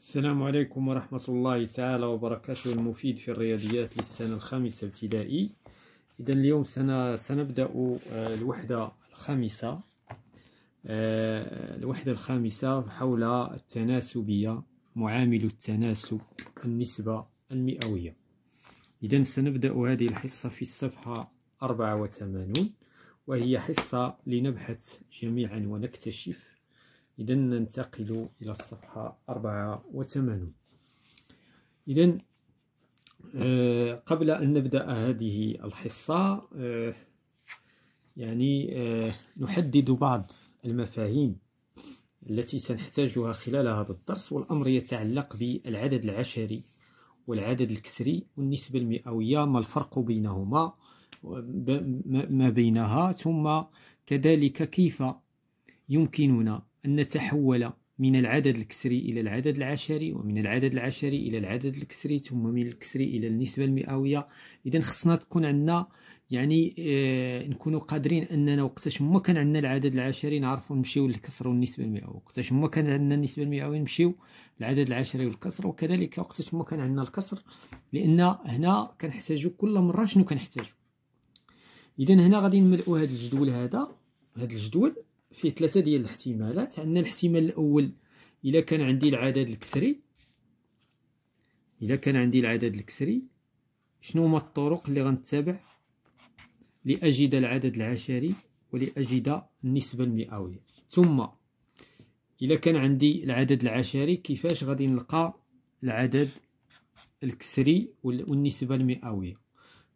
السلام عليكم ورحمة الله تعالى وبركاته المفيد في الرياضيات للسنة الخامسة ابتدائي إذا اليوم سنة سنبدأ آه، الوحدة الخامسة آه، الوحدة الخامسة حول التناسبية معامل التناسب النسبة المئوية إذا سنبدأ هذه الحصة في الصفحة 84 وهي حصة لنبحث جميعا ونكتشف إذا ننتقل إلى الصفحة 84 إذا آه، قبل أن نبدأ هذه الحصة آه، يعني آه، نحدد بعض المفاهيم التي سنحتاجها خلال هذا الدرس والأمر يتعلق بالعدد العشري والعدد الكسري والنسبة المئوية ما الفرق بينهما ما بينها ثم كذلك كيف يمكننا أن نتحول من العدد الكسري إلى العدد العشري ومن العدد العشري إلى العدد الكسري ثم من الكسري إلى النسبة المئوية إذا خصنا تكون عندنا يعني آه نكونوا قادرين أننا وقتاش ما كان عندنا العدد العشري نعرفوا نمشيو للكسر والنسبة المئوية وقتاش ما كان عندنا النسبة المئوية نمشيو العدد العشري والكسر وكذلك وقتاش ما كان عندنا الكسر لأن هنا كنحتاجو كل مرة شنو كنحتاجو إذا هنا غادي نملؤوا هذا الجدول هذا هذا الجدول فيه ثلاثه ديال الاحتمالات عندنا الاحتمال الاول الا كان عندي العدد الكسري الا كان عندي العدد الكسري شنو هما الطرق اللي غنتبع لاجد العدد العشري ولاجد النسبه المئويه ثم الا كان عندي العدد العشري كيفاش غادي نلقى العدد الكسري والنسبه المئويه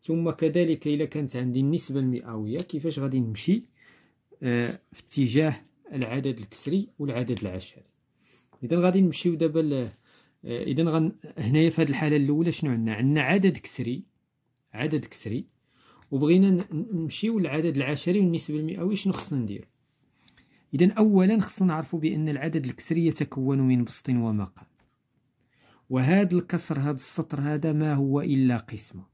ثم كذلك الا كانت عندي النسبه المئويه كيفاش غادي نمشي في اتجاه العدد الكسري والعدد العشري اذا غادي نمشيو دابا ل... آه، اذا غن... هنايا في هذه الحاله الاولى شنو عندنا عندنا عدد كسري عدد كسري وبغينا نمشيو للعدد العشري والنسبه المئويه شنو خصنا نديرو اذا اولا خصنا نعرفوا بان العدد الكسري يتكون من بسط ومقام وهذا الكسر هذا السطر هذا ما هو الا قسمه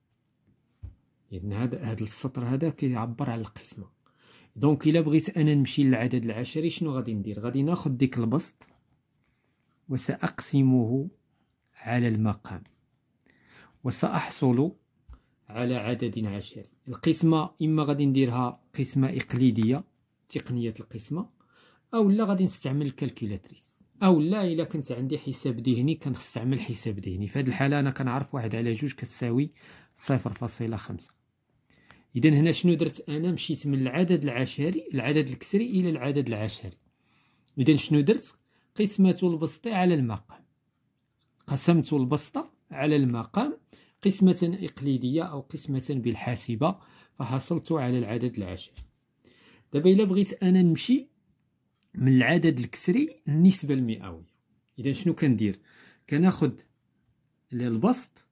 يعني هذا هذا السطر هذا كيعبر على القسمه دونك الا بغيت انا نمشي للعدد العشري شنو غادي ندير غادي ناخذ ديك البسط وساقسمه على المقام وساحصل على عدد عشري القسمه اما غادي نديرها قسمه اقليديه تقنيه القسمه او لا غادي نستعمل الكالكولاتريس او لا الا كنت عندي حساب ذهني كنستعمل حساب ذهني في هذه الحاله انا كنعرف واحد على جوج كتساوي صفر فاصله خمسة اذا هنا شنو درت انا مشيت من العدد العشري العدد الكسري الى العدد العشري اذا شنو درت قسمه البسط على المقام قسمت البسط على المقام قسمة إقليدية أو قسمة بالحاسبة فحصلت على العدد العشري دابا إلا بغيت أنا نمشي من العدد الكسري للنسبة المئوية إذا شنو كندير كناخد البسط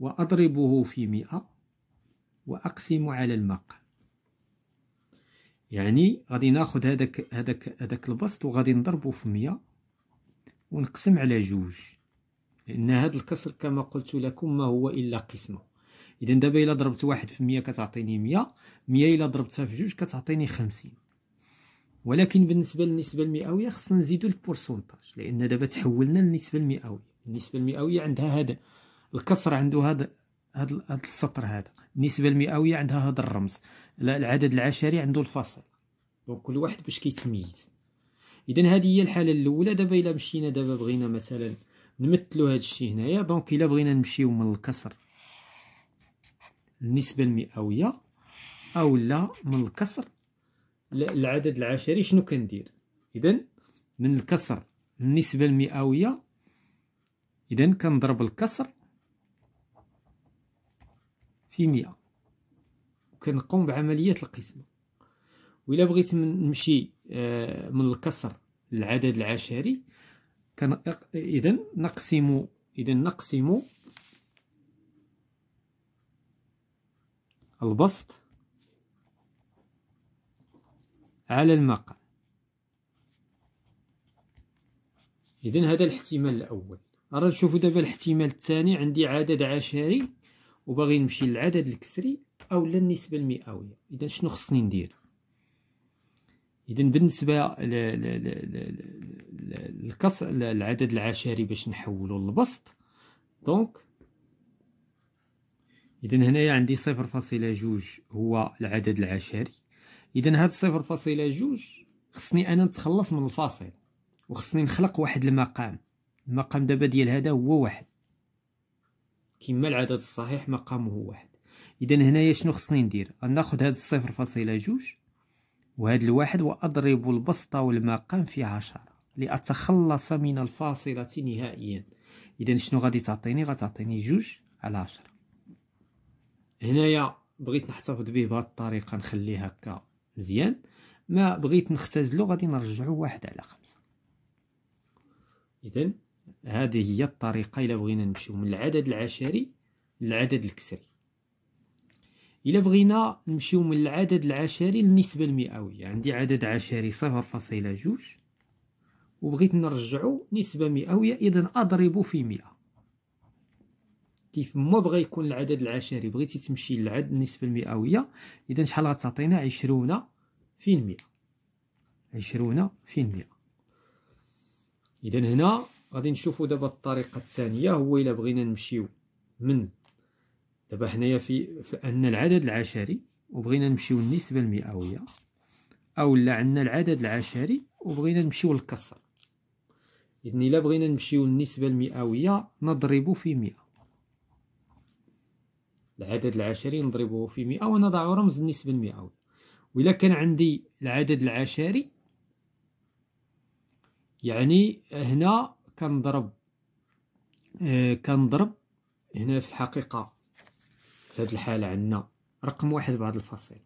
وأضربه في مئة واقسم على الماق يعني غادي ناخذ هذاك هذاك هذاك البسط وغادي نضربه في 100 ونقسم على جوج لان هذا الكسر كما قلت لكم ما هو الا قسمه اذا دابا الا ضربت واحد في 100 كتعطيني 100 100 الا ضربتها في جوج كتعطيني 50 ولكن بالنسبه للنسبه المئويه خصنا نزيدو البورسونتاج لان دابا تحولنا للنسبه المئويه النسبه المئويه عندها هذا الكسر عنده هذا هاد هاد السطر هذا النسبه المئويه عندها هذا الرمز العدد العشري عنده الفاصل دونك كل واحد باش كيتميز اذا هذه هي الحاله الاولى دابا الا مشينا دابا بغينا مثلا نمثلوا هاد الشيء هنايا دونك الا بغينا نمشيو من الكسر النسبه المئويه او لا من الكسر العدد العشري شنو كندير اذا من الكسر النسبه المئويه اذا كنضرب الكسر في مية وكنقوم بعملية القسمة وإلا بغيت نمشي آه، من الكسر للعدد العشري كان إذا نقسم إذا نقسم البسط على المقام إذا هذا الاحتمال الأول أرى نشوفو دابا الاحتمال الثاني عندي عدد عشري وباغي نمشي للعدد الكسري او للنسبه المئويه اذا شنو خصني ندير اذا بالنسبه للكسر العدد العشري باش نحولو للبسط دونك اذا هنايا عندي صفر فاصلة جوج هو العدد العشري اذا هاد صفر فاصلة جوج خصني انا نتخلص من الفاصل وخصني نخلق واحد المقام المقام دابا ديال هذا هو واحد كما العدد الصحيح مقامه واحد اذا هنايا شنو خصني ندير ناخذ هاد الصفر فاصله جوج وهاد الواحد واضرب البسطة والمقام في عشرة لاتخلص من الفاصلة نهائيا اذا شنو غادي تعطيني غتعطيني جوج على عشرة هنايا بغيت نحتفظ به بهاد الطريقة نخليه هكا مزيان ما بغيت نختزله غادي نرجعو واحد على خمسة اذا هذه هي الطريقة إلا بغينا نمشيو من العدد العشري للعدد الكسري إلا بغينا نمشيو من العدد العشري للنسبة المئوية عندي عدد عشري صفر فاصلة جوج وبغيت نرجعو نسبة مئوية إذا أضرب في مئة كيف ما بغى يكون العدد العشري بغيتي تمشي للعدد النسبة المئوية إذا شحال غتعطينا عشرون في المئة عشرون في المئة إذا هنا غادي نشوفوا دابا الطريقه الثانيه هو الا بغينا نمشيو من دابا حنايا في, في ان العدد العشري وبغينا نمشيو للنسبه المئويه او لا عندنا العدد العشري وبغينا نمشيو للكسر اذن الا بغينا نمشيو للنسبه المئويه نضرب في 100 العدد العشري نضربه في 100 ونضع رمز النسبه المئويه وإلا كان عندي العدد العشري يعني هنا كنضرب آه كنضرب هنا في الحقيقة في هذه الحالة عندنا رقم واحد بعد الفاصلة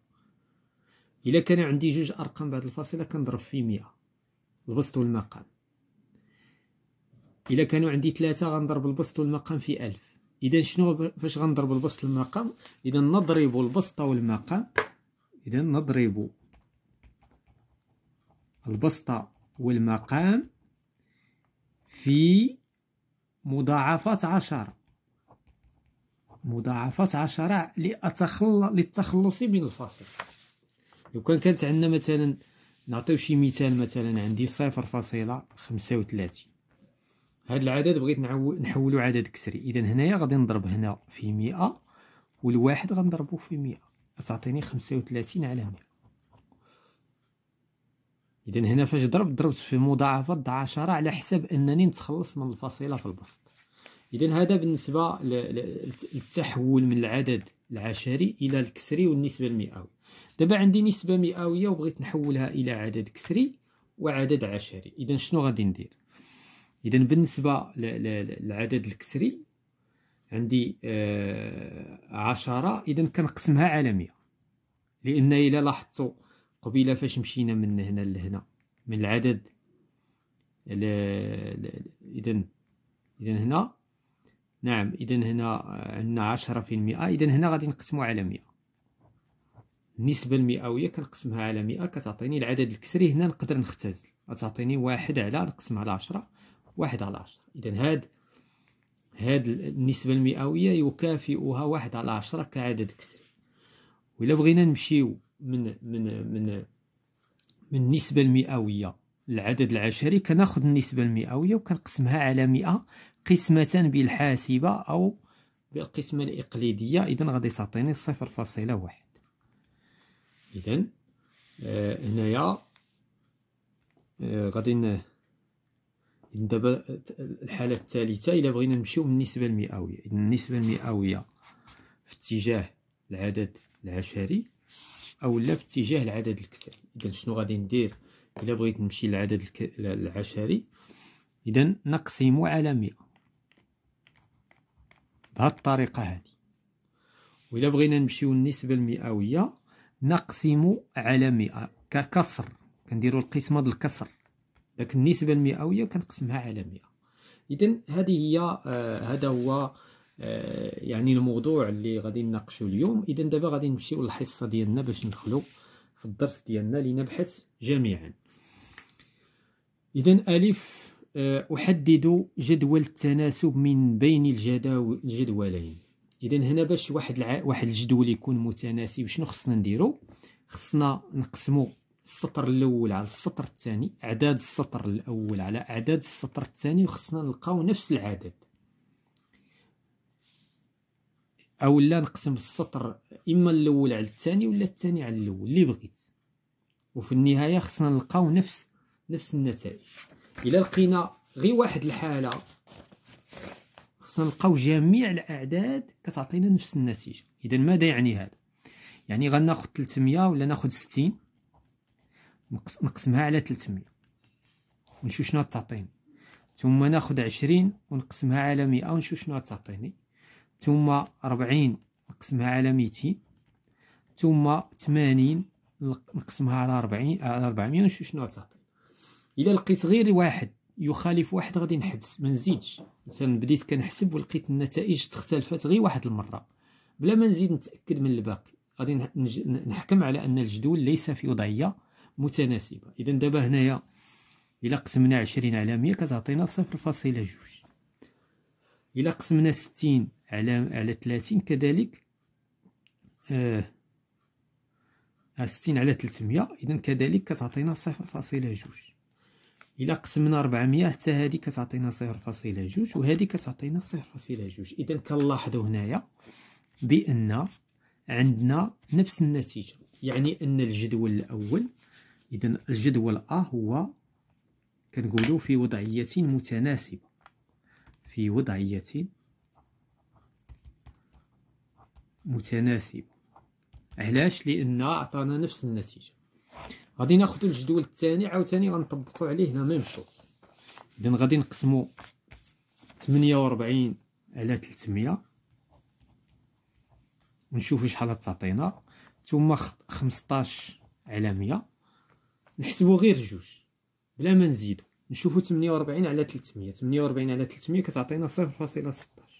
إلا كان عندي جوج أرقام بعد الفاصلة كنضرب في مئة البسط والمقام إلا كانوا عندي ثلاثة غنضرب البسط والمقام في ألف إذا شنو فاش غنضرب البسط والمقام إذا نضرب البسط والمقام إذا نضرب البسط والمقام في مضاعفة عشرة مضاعفة عشرة للتخلص من الفاصل لو كان كانت عندنا مثلا نعطيو شي مثال مثلا عندي صفر فاصلة خمسة وثلاثين هاد العدد بغيت نحولو عدد كسري إذا هنايا غادي نضرب هنا في مئة والواحد غنضربو في مئة تعطيني خمسة وثلاثين على مئة اذا هنا فاش ضربت ضربت في مضاعفه عشرة على حساب انني نتخلص من الفصيله في البسط اذا هذا بالنسبه للتحول من العدد العشري الى الكسري والنسبه المئويه دابا عندي نسبه مئويه وبغيت نحولها الى عدد كسري وعدد عشري اذا شنو غادي ندير اذا بالنسبه للعدد الكسري عندي آه، عشرة اذا كنقسمها على مية لان الا لاحظتوا قبيله فاش مشينا من هنا لهنا من العدد اذا اذا هنا نعم اذا هنا عندنا عشرة في المئة اذا هنا غادي نقسمو على مئة النسبة المئوية كنقسمها على مئة كتعطيني العدد الكسري هنا نقدر نختزل غتعطيني واحد على نقسم على عشرة واحد على عشرة اذا هاد هاد النسبة المئوية يكافئها واحد على عشرة كعدد كسري وإلا بغينا نمشيو من من من من النسبة المئوية العدد العشري كناخذ النسبة المئوية وكنقسمها على مئة قسمة بالحاسبة أو بالقسمة الإقليدية إذا غادي تعطيني صفر فاصلة واحد إذا آه هنايا آه غادي دابا الحالة الثالثة إلا بغينا نمشيو من النسبة المئوية إذا النسبة المئوية في اتجاه العدد العشري او لا في اتجاه العدد الكسري اذا شنو غادي ندير الا بغيت نمشي للعدد الك... العشري اذا نقسم على 100 بهذه الطريقه هذه والا بغينا نمشيو للنسبه المئويه نقسم على 100 ككسر كنديروا القسمه ديال الكسر داك النسبه المئويه كنقسمها على 100 اذا هذه هي آه هذا هو آه، يعني الموضوع اللي غادي نناقشوا اليوم اذا دابا غادي نمشيو للحصه ديالنا باش ندخلو في الدرس ديالنا لنبحث جميعا اذا الف آه، احدد جدول التناسب من بين الجدولين اذا هنا باش واحد الع... واحد الجدول يكون متناسب شنو خصنا نديرو خصنا نقسمو السطر الاول على السطر الثاني اعداد السطر الاول على اعداد السطر الثاني وخصنا نلقاو نفس العدد او لا نقسم السطر اما الاول على الثاني ولا الثاني على الاول اللي بغيت وفي النهايه خصنا نلقاو نفس نفس النتائج الا لقينا غير واحد الحاله خصنا نلقاو جميع الاعداد كتعطينا نفس النتيجه اذا ماذا يعني هذا يعني غناخذ 300 ولا ناخذ 60 نقسمها على 300 ونشوف شنو تعطيني ثم ناخذ 20 ونقسمها على 100 ونشوف شنو تعطيني ثم ربعين نقسمها على ميتين ثم ثمانين نقسمها على ربعين على ربعمية ونشوف شنو غتعطي إلا لقيت غير واحد يخالف واحد غادي نحبس ما نزيدش مثلا بديت كنحسب ولقيت النتائج تختلفات غير واحد المرة بلا ما نزيد نتأكد من الباقي غادي نحكم على أن الجدول ليس في وضعية متناسبة إذا دابا هنايا إلا قسمنا عشرين على مية كتعطينا صفر فاصلة جوج إلا قسمنا ستين على على 30 كذلك آه 60 آه، على 300 اذا كذلك كتعطينا 0.2 الى قسمنا 400 حتى هذه كتعطينا 0.2 وهذه كتعطينا 0.2 اذا كنلاحظوا هنايا بان عندنا نفس النتيجه يعني ان الجدول الاول اذا الجدول ا هو كنقولوا في وضعيه متناسبه في وضعيه متناسبة علاش لان عطانا نفس النتيجه غادي ناخذ الجدول الثاني عاوتاني غنطبقوا عليه لا ميم شوز اذا غادي نقسموا 48 على 300 ونشوفوا شحال تعطينا ثم 15 على 100 نحسبوا غير جوج بلا ما نزيدوا نشوفوا 48 على 300 48 على 300 كتعطينا 0.16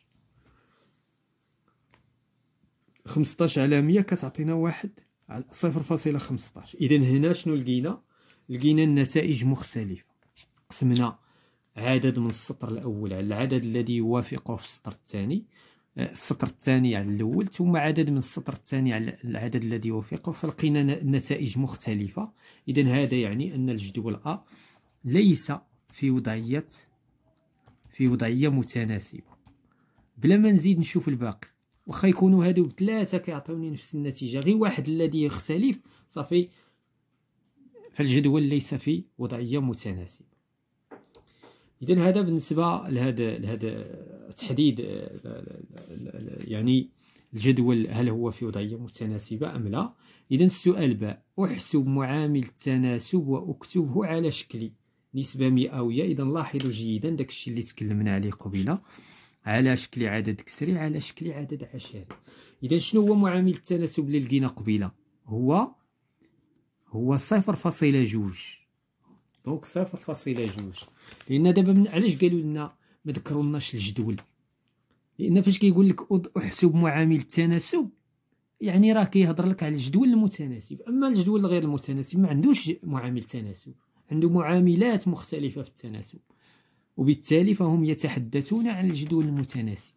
15 على 100 كتعطينا واحد 0.15 اذا هنا شنو لقينا لقينا النتائج مختلفه قسمنا عدد من السطر الاول على العدد الذي يوافقه في السطر الثاني السطر الثاني على الاول ثم عدد من السطر الثاني على العدد الذي يوافقه فلقينا نتائج مختلفه اذا هذا يعني ان الجدول ا ليس في وضعيه في وضعيه متناسبه بلا ما نزيد نشوف الباقي واخا يكونوا هادو بثلاثه كيعطيوني نفس النتيجه غير واحد الذي يختلف صافي فالجدول ليس في وضعيه متناسبه اذا هذا بالنسبه لهذا لهذا تحديد آه، يعني الجدول هل هو في وضعيه متناسبه ام لا اذا السؤال باء احسب معامل التناسب واكتبه على شكل نسبه مئويه اذا لاحظوا جيدا داكشي اللي تكلمنا عليه قبيله على شكل عدد كسري على شكل عدد عشري اذا شنو هو معامل التناسب اللي لقينا قبيله هو هو صفر فاصلة جوج دونك صفر فاصلة جوج لان دابا علاش قالوا لنا ما ذكرولناش الجدول لان فاش كيقول لك احسب معامل التناسب يعني راه كيهضر لك على الجدول المتناسب اما الجدول غير المتناسب ما عندوش معامل تناسب عنده معاملات مختلفه في التناسب وبالتالي فهم يتحدثون عن الجدول المتناسب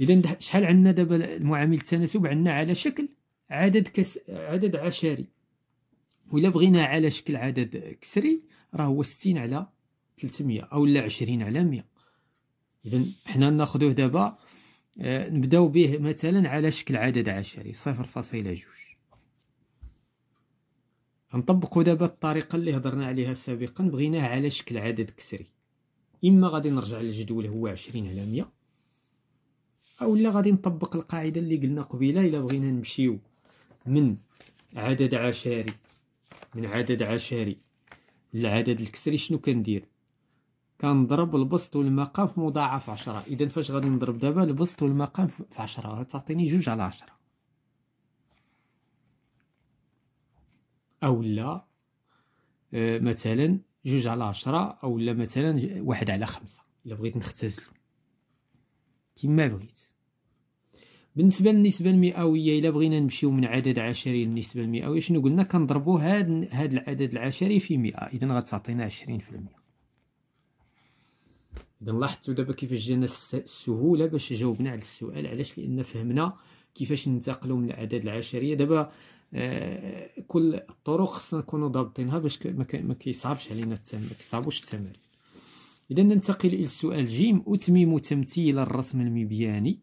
اذا شحال عندنا دابا المعامل التناسب عندنا على شكل عدد كس عدد عشري ولا بغينا على شكل عدد كسري راه هو 60 على 300 او لا 20 على 100 اذا حنا ناخذوه دابا آه، نبداو به مثلا على شكل عدد عشري 0.2 غنطبقو دابا الطريقه اللي هضرنا عليها سابقا بغيناها على شكل عدد كسري اما غادي نرجع للجدول هو عشرين على مية او لا غادي نطبق القاعده اللي قلنا قبيله الا بغينا نمشيو من عدد عشري من عدد عشري للعدد الكسري شنو كندير كنضرب البسط والمقام في مضاعف عشرة اذا فاش غادي نضرب دابا البسط والمقام في عشرة غتعطيني جوج على عشرة او لا آه، مثلا جوج على عشرة او لا مثلا واحد على خمسة الا بغيت نختزل كيما بغيت بالنسبه للنسبه المئويه الا بغينا نمشيو من عدد عشري للنسبه المئويه شنو قلنا كنضربو هاد هاد العدد العشري في 100 اذا غتعطينا 20% اذا لاحظتوا دابا كيفاش جانا السهوله باش جاوبنا على السؤال علاش لان فهمنا كيفاش ننتقلوا من العدد العشريه دابا كل الطرق خصنا نكونوا ضابطينها باش ما كيصعبش علينا التمرين ما كيصعبوش التمرين اذا ننتقل الى السؤال جيم اتمم تمثيل الرسم المبياني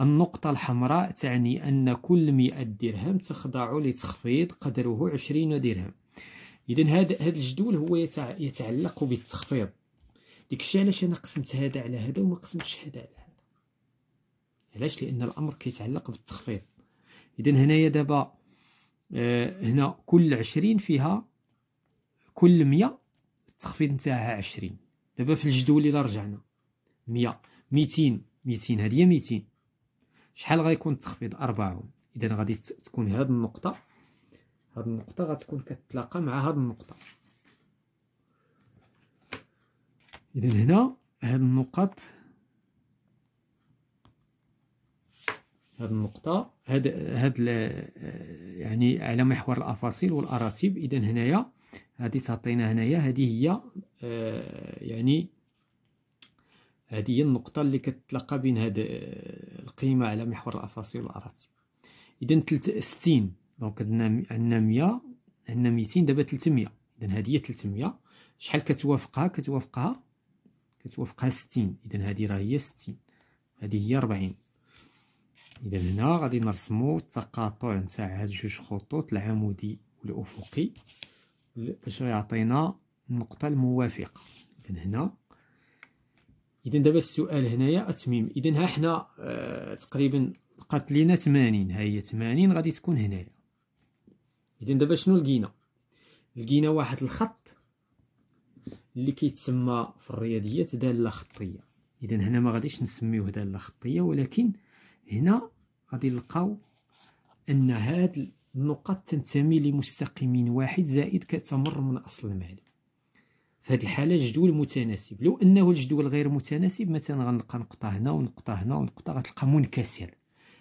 النقطة الحمراء تعني أن كل مئة درهم تخضع لتخفيض قدره عشرين درهم إذا هذا هذا الجدول هو يتعلق بالتخفيض ديك الشيء علاش أنا قسمت هذا على هذا وما قسمتش هذا على هذا علاش لأن الأمر كيتعلق بالتخفيض إذا هنايا دابا آه، هنا كل عشرين فيها كل مية التخفيض نتاعها عشرين دابا في الجدول إلا رجعنا مية ميتين ميتين هادي ميتين شحال غيكون التخفيض أربعون إذا غادي تكون هاد النقطة هاد النقطة غتكون كتلاقى مع هاد النقطة إذا هنا هاد النقط هذه النقطة هاد هاد يعني على محور الأفاصيل والأراتيب إذا هنايا هذه تعطينا هنايا هذه هي آه، يعني هذه هي النقطة اللي كتلاقى بين هاد القيمة على محور الأفاصيل والأراتيب إذا ستين دونك عندنا مية عندنا ميتين دابا تلتمية إذا هذه هي تلتمية شحال كتوافقها كتوافقها كتوافقها ستين إذا هذه راه هي ستين هذه هي ربعين اذا هنا غادي نرسمو التقاطع نتاع هاد جوج خطوط العمودي والافقي باش يعطينا النقطه الموافقه اذا هنا اذا دابا السؤال هنايا اتميم اذا ها حنا آه تقريبا بقات لينا 80 ها هي 80 غادي تكون هنايا اذا دابا شنو لقينا لقينا واحد الخط اللي كيتسمى في الرياضيات داله خطيه اذا هنا ما غاديش نسميوه داله خطيه ولكن هنا غادي نلقاو ان هاد النقط تنتمي لمستقيمين واحد زائد كتمر من اصل المال في هذه الحاله الجدول متناسب لو انه الجدول غير متناسب مثلا غنلقى نقطه هنا ونقطه هنا ونقطه غتلقى منكسر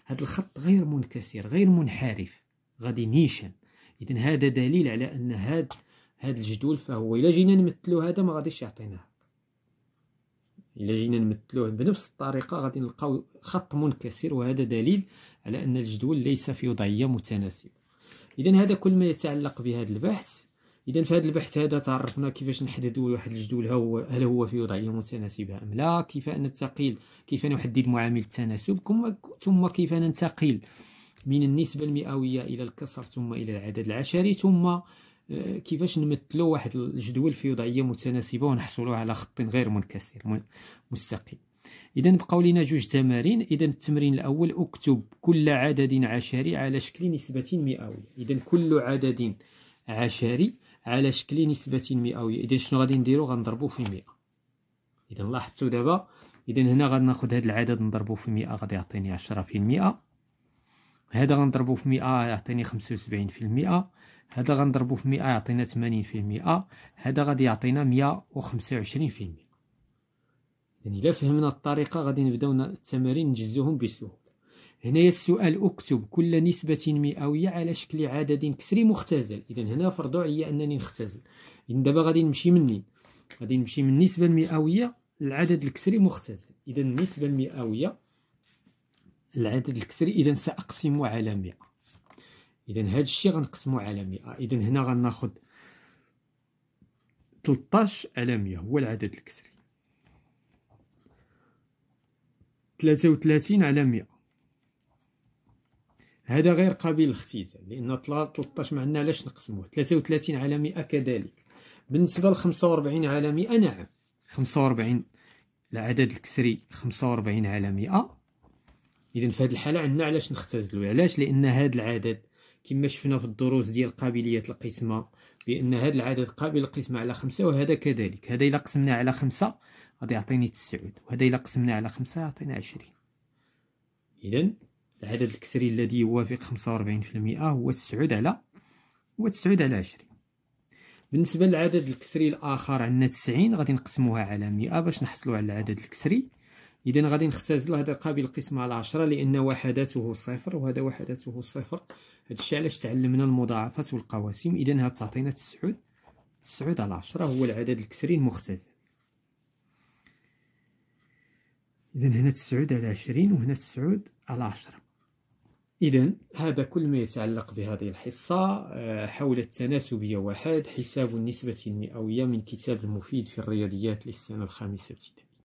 هذا الخط غير منكسر غير منحرف غادي نيشان اذا هذا دليل على ان هذا هذا الجدول فهو الا جينا نمثلو هذا ما غاديش يعطيناه الا جينا نمثلوه بنفس الطريقه غادي نلقاو خط منكسر وهذا دليل على ان الجدول ليس في وضعيه متناسبه اذا هذا كل ما يتعلق بهذا البحث اذا في هذا البحث هذا تعرفنا كيفاش نحددوا واحد الجدول هو هل هو في وضعيه متناسبه ام لا كيف ننتقل كيف نحدد معامل التناسب ثم كيف ننتقل من النسبه المئويه الى الكسر ثم الى العدد العشري ثم آه، كيفاش نمثلوا واحد الجدول في وضعيه متناسبه ونحصلوا على خط غير منكسر مستقيم اذا بقاو لينا جوج تمارين اذا التمرين الاول اكتب كل عدد عشري على شكل نسبه مئويه اذا كل عدد عشري على شكل نسبه مئويه اذا شنو غادي نديرو غنضربو في 100 اذا لاحظتوا دابا اذا هنا غناخذ هذا العدد نضربو في 100 غادي يعطيني 10% هذا غنضربو في مئة يعطيني خمسة وسبعين في المئة هذا غنضربو في مئة يعطينا تمانين في المئة هذا غادي يعطينا مية وخمسة وعشرين في المئة يعني إلا فهمنا الطريقة غادي نبداو التمارين نجزوهم بسهولة هنايا السؤال اكتب كل نسبة مئوية على شكل عدد كسري مختزل إذا هنا فرضوا عليا أنني نختزل إذا دابا غادي نمشي منين غادي نمشي من النسبة المئوية للعدد الكسري مختزل إذا النسبة المئوية العدد الكسري اذا ساقسم على 100 اذا هذا الشيء غنقسمه على 100 اذا هنا غناخذ 13 على 100 هو العدد الكسري 33 على 100 هذا غير قابل للاختزال لان 13 ما عندنا علاش نقسموه 33 على 100 كذلك بالنسبه ل 45 على 100 نعم 45 العدد الكسري 45 على 100 اذا في هذه الحاله عندنا علاش نختزلوا علاش لان هذا العدد كما شفنا في الدروس ديال قابليه القسمه بان هذا العدد قابل للقسمه على خمسة وهذا كذلك هذا الا قسمناه على خمسة غادي يعطيني تسعود وهذا الا قسمناه على خمسة يعطينا عشرين اذا العدد الكسري الذي يوافق خمسة في المئة هو تسعود على هو 9 على عشرين بالنسبة للعدد الكسري الآخر عندنا تسعين غادي نقسموها على مئة باش نحصلوا على العدد الكسري إذا غادي نختزل هذا قابل القسمة على عشرة لأن وحداته صفر وهذا وحداته صفر هادشي علاش تعلمنا المضاعفات والقواسم إذا هاد تعطينا تسعود تسعود على عشرة هو العدد الكسري المختزل إذا هنا تسعود على عشرين وهنا تسعود على عشرة إذا هذا كل ما يتعلق بهذه الحصة آه، حول التناسبية واحد حساب النسبة المئوية من كتاب المفيد في الرياضيات للسنة الخامسة ابتدائي